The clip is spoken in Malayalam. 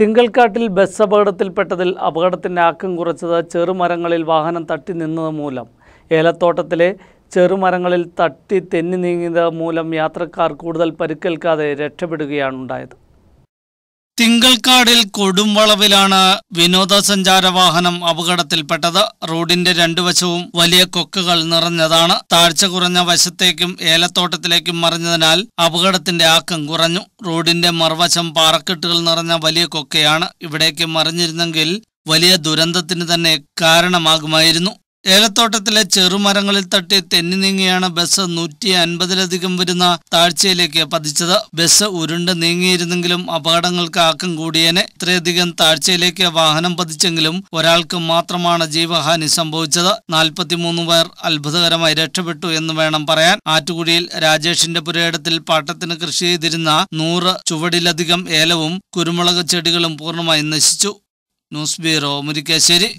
തിങ്കൽക്കാട്ടിൽ ബസ് അപകടത്തിൽപ്പെട്ടതിൽ അപകടത്തിൻ്റെ ആക്കം കുറച്ചത് ചെറുമരങ്ങളിൽ വാഹനം തട്ടി നിന്നത് മൂലം ഏലത്തോട്ടത്തിലെ ചെറുമരങ്ങളിൽ തട്ടി തെന്നി നീങ്ങിയത് മൂലം യാത്രക്കാർ കൂടുതൽ പരിക്കേൽക്കാതെ രക്ഷപ്പെടുകയാണുണ്ടായത് തിങ്കൾക്കാടിൽ കൊടുംവളവിലാണ് വിനോദസഞ്ചാര വാഹനം അപകടത്തിൽപ്പെട്ടത് റോഡിന്റെ രണ്ടു വശവും വലിയ കൊക്കുകൾ നിറഞ്ഞതാണ് താഴ്ച കുറഞ്ഞ വശത്തേക്കും ഏലത്തോട്ടത്തിലേക്കും മറിഞ്ഞതിനാൽ അപകടത്തിന്റെ ആക്കം കുറഞ്ഞു റോഡിന്റെ മറുവശം പാറക്കെട്ടുകൾ നിറഞ്ഞ വലിയ കൊക്കയാണ് ഇവിടേക്ക് മറിഞ്ഞിരുന്നെങ്കിൽ വലിയ ദുരന്തത്തിന് തന്നെ കാരണമാകുമായിരുന്നു ഏലത്തോട്ടത്തിലെ ചെറുമരങ്ങളിൽ തട്ടി തെന്നി നീങ്ങിയാണ് ബസ് നൂറ്റി അൻപതിലധികം വരുന്ന താഴ്ചയിലേക്ക് പതിച്ചത് ബസ് ഉരുണ്ട് നീങ്ങിയിരുന്നെങ്കിലും അപകടങ്ങൾക്ക് ആക്കം കൂടിയേനെ ഇത്രയധികം താഴ്ചയിലേക്ക് വാഹനം പതിച്ചെങ്കിലും ഒരാൾക്ക് മാത്രമാണ് ജീവഹാനി സംഭവിച്ചത് നാൽപ്പത്തിമൂന്ന് പേർ അത്ഭുതകരമായി രക്ഷപ്പെട്ടു എന്ന് വേണം പറയാൻ ആറ്റുകുടിയിൽ രാജേഷിന്റെ പുരയിടത്തിൽ പാട്ടത്തിന് കൃഷി ചെയ്തിരുന്ന നൂറ് ചുവടിലധികം ഏലവും കുരുമുളക് ചെടികളും പൂർണ്ണമായി നശിച്ചു ന്യൂസ് ബ്യൂറോ മുരിക്കാശ്ശേരി